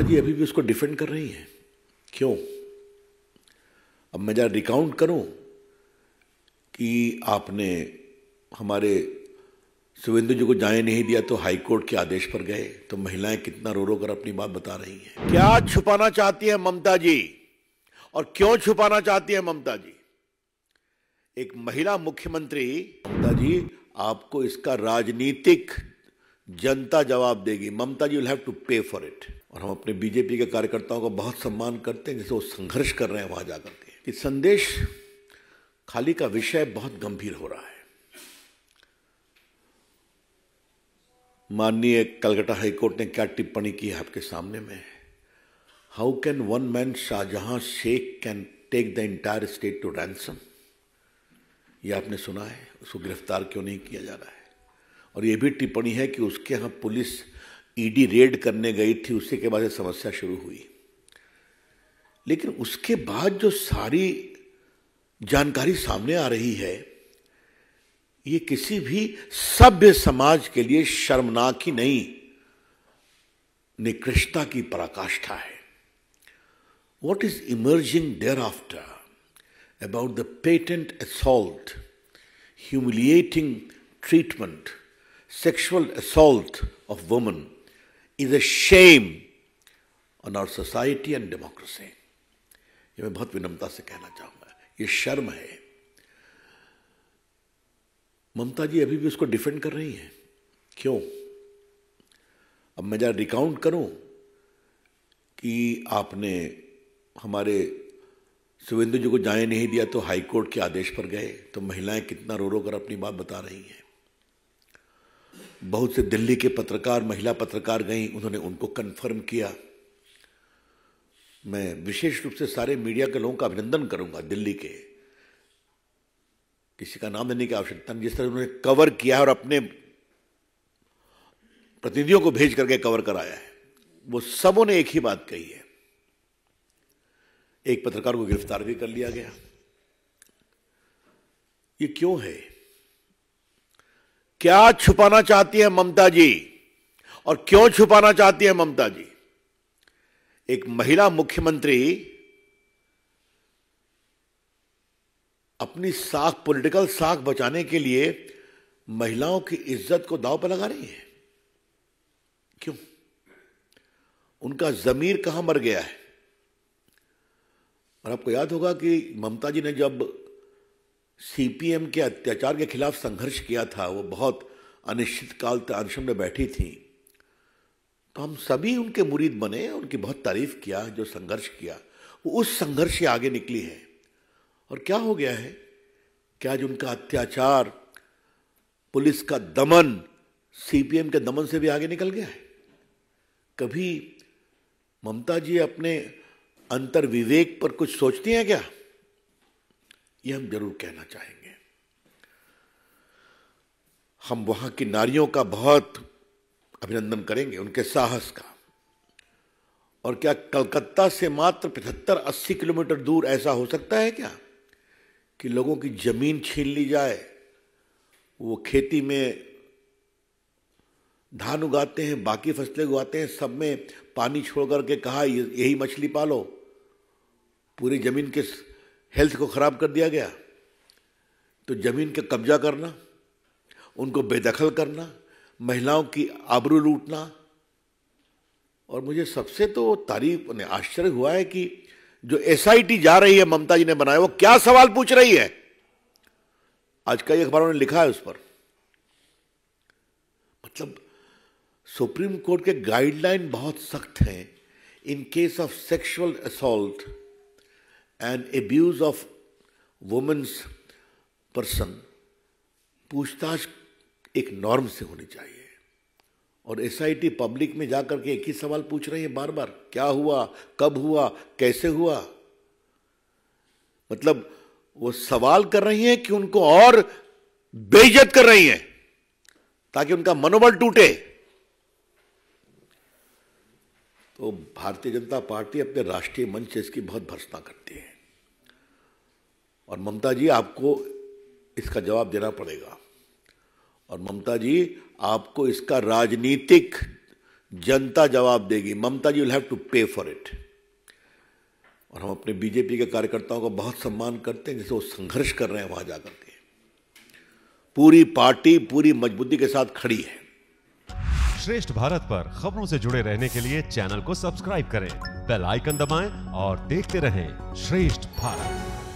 माता जी अभी भी उसको डिफेंड कर रही हैं क्यों अब मैं जरा रिकाउंट करूं कि आपने हमारे सुवेंदु जी को जाने नहीं दिया तो हाईकोर्ट के आदेश पर गए तो महिलाएं कितना रो रो कर अपनी बात बता रही हैं क्या छुपाना चाहती है ममता जी और क्यों छुपाना चाहती है ममता जी एक महिला मुख्यमंत्री ममता जी आपको इसका राजनीतिक जनता जवाब देगी Mamata ji will have to pay for it और हम अपने बीजेपी के कार्यकर्ताओं का बहुत सम्मान करते हैं जैसे वो संघर्ष कर रहे हैं वहाँ जाकर के कि संदेश खाली का विषय बहुत गंभीर हो रहा है माननीय कलकत्ता हाईकोर्ट ने क्या टिप्पणी की है आपके सामने में how can one man Shahjahan Sheikh can take the entire state to ransom यह आपने सुना है उसको गिरफ्तार क्यों नहीं किया जा रहा है और यह भी टिप्पणी है कि उसके यहां पुलिस ईडी e रेड करने गई थी उसी के बाद समस्या शुरू हुई लेकिन उसके बाद जो सारी जानकारी सामने आ रही है ये किसी भी सभ्य समाज के लिए शर्मनाक ही नहीं निकृष्टता की पराकाष्ठा है what is emerging there after about the patent assault humiliating treatment sexual assault of women is a shame on our society and democracy ये मैं बहुत विनम्रता से कहना चाहूंगा ये शर्म है ममता जी अभी भी उसको डिफेंड कर रही हैं क्यों अब मैं जरा रिकाउंट करूं कि आपने हमारे सुवेंदु जी को जाने नहीं दिया तो हाईकोर्ट के आदेश पर गए तो महिलाएं कितना रो रो कर अपनी बात बता रही हैं बहुत से दिल्ली के पत्रकार महिला पत्रकार गई उन्होंने उनको कन्फर्म किया मैं विशेष रूप से सारे मीडिया के लोगों का अभिनंदन करूंगा दिल्ली के किसी का नाम देने की आवश्यकता नहीं जिस तरह उन्होंने कवर किया है और अपने प्रतिनिधियों को भेज करके कवर कराया है वो सबों ने एक ही बात कही है एक पत्रकार को गिरफ्तार भी कर लिया गया ये क्यों है क्या छुपाना चाहती है ममता जी और क्यों छुपाना चाहती है ममता जी एक महिला मुख्यमंत्री अपनी साख पॉलिटिकल साख बचाने के लिए महिलाओं की इज्जत को दाव पर लगा रही है क्यों उनका जमीर कहां मर गया है और आपको याद होगा कि ममता जी ने जब सीपीएम के अत्याचार के खिलाफ संघर्ष किया था वो बहुत अनिश्चितकाल अनशन में बैठी थी तो हम सभी उनके मुरीद बने उनकी बहुत तारीफ किया जो संघर्ष किया वो उस संघर्ष से आगे निकली है और क्या हो गया है क्या आज उनका अत्याचार पुलिस का दमन सीपीएम के दमन से भी आगे निकल गया है कभी ममता जी अपने अंतर विवेक पर कुछ सोचती हैं क्या ये हम जरूर कहना चाहेंगे हम वहां की नारियों का बहुत अभिनंदन करेंगे उनके साहस का और क्या कलकत्ता से मात्र पिछहत्तर अस्सी किलोमीटर दूर ऐसा हो सकता है क्या कि लोगों की जमीन छीन ली जाए वो खेती में धान उगाते हैं बाकी फसलें उगाते हैं सब में पानी छोड़ करके कहा यही मछली पालो पूरी जमीन के हेल्थ को ख़राब कर दिया गया तो ज़मीन का कब्जा करना उनको बेदखल करना महिलाओं की आबरू लूटना और मुझे सबसे तो तारीफ आश्चर्य हुआ है कि जो एसआईटी जा रही है ममता जी ने बनाया वो क्या सवाल पूछ रही है आज कई अखबारों ने लिखा है उस पर मतलब सुप्रीम कोर्ट के गाइडलाइन बहुत सख्त हैं in case of sexual assault and abuse of women's person पूछताछ एक नॉर्म से होनी चाहिए और एस पब्लिक में जाकर के एक ही सवाल पूछ रही है बार बार क्या हुआ कब हुआ कैसे हुआ मतलब वो सवाल कर रही हैं कि उनको और बेइज्जत कर रही हैं ताकि उनका मनोबल टूटे तो भारतीय जनता पार्टी अपने राष्ट्रीय मंच से इसकी बहुत भर्सना करती है और ममता जी आपको इसका जवाब देना पड़ेगा और ममता जी आपको इसका राजनीतिक जनता जवाब देगी Mamata ji will have to pay for it और हम अपने बीजेपी के कार्यकर्ताओं का बहुत सम्मान करते हैं जैसे वो संघर्ष कर रहे हैं वहां जाकर के पूरी पार्टी पूरी मजबूती के साथ खड़ी है श्रेष्ठ भारत पर खबरों से जुड़े रहने के लिए चैनल को सब्सक्राइब करें बेल आइकन दबाएं और देखते रहें श्रेष्ठ भारत